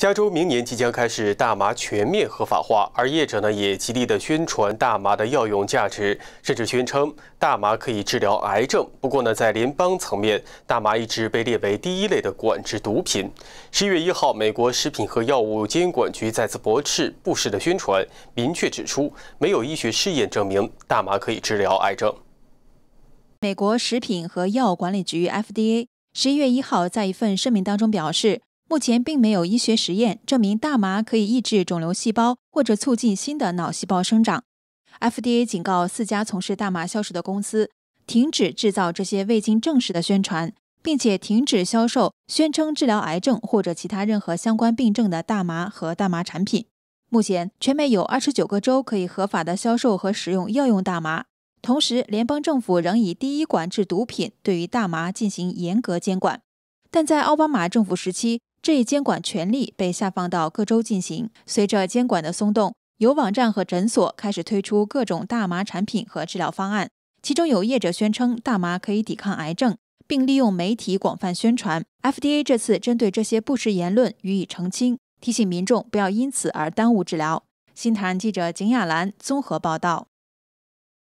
加州明年即将开始大麻全面合法化，而业者呢也极力的宣传大麻的药用价值，甚至宣称大麻可以治疗癌症。不过呢，在联邦层面，大麻一直被列为第一类的管制毒品。十一月一号，美国食品和药物监管局再次驳斥布什的宣传，明确指出没有医学试验证明大麻可以治疗癌症。美国食品和药管理局 FDA 十一月一号在一份声明当中表示。目前并没有医学实验证明大麻可以抑制肿瘤细胞或者促进新的脑细胞生长。FDA 警告四家从事大麻销售的公司停止制造这些未经证实的宣传，并且停止销售宣称治疗癌症或者其他任何相关病症的大麻和大麻产品。目前，全美有二十九个州可以合法的销售和使用药用大麻，同时联邦政府仍以第一管制毒品对于大麻进行严格监管，但在奥巴马政府时期。这一监管权力被下放到各州进行。随着监管的松动，有网站和诊所开始推出各种大麻产品和治疗方案，其中有业者宣称大麻可以抵抗癌症，并利用媒体广泛宣传。FDA 这次针对这些不实言论予以澄清，提醒民众不要因此而耽误治疗。新台记者景雅兰综合报道。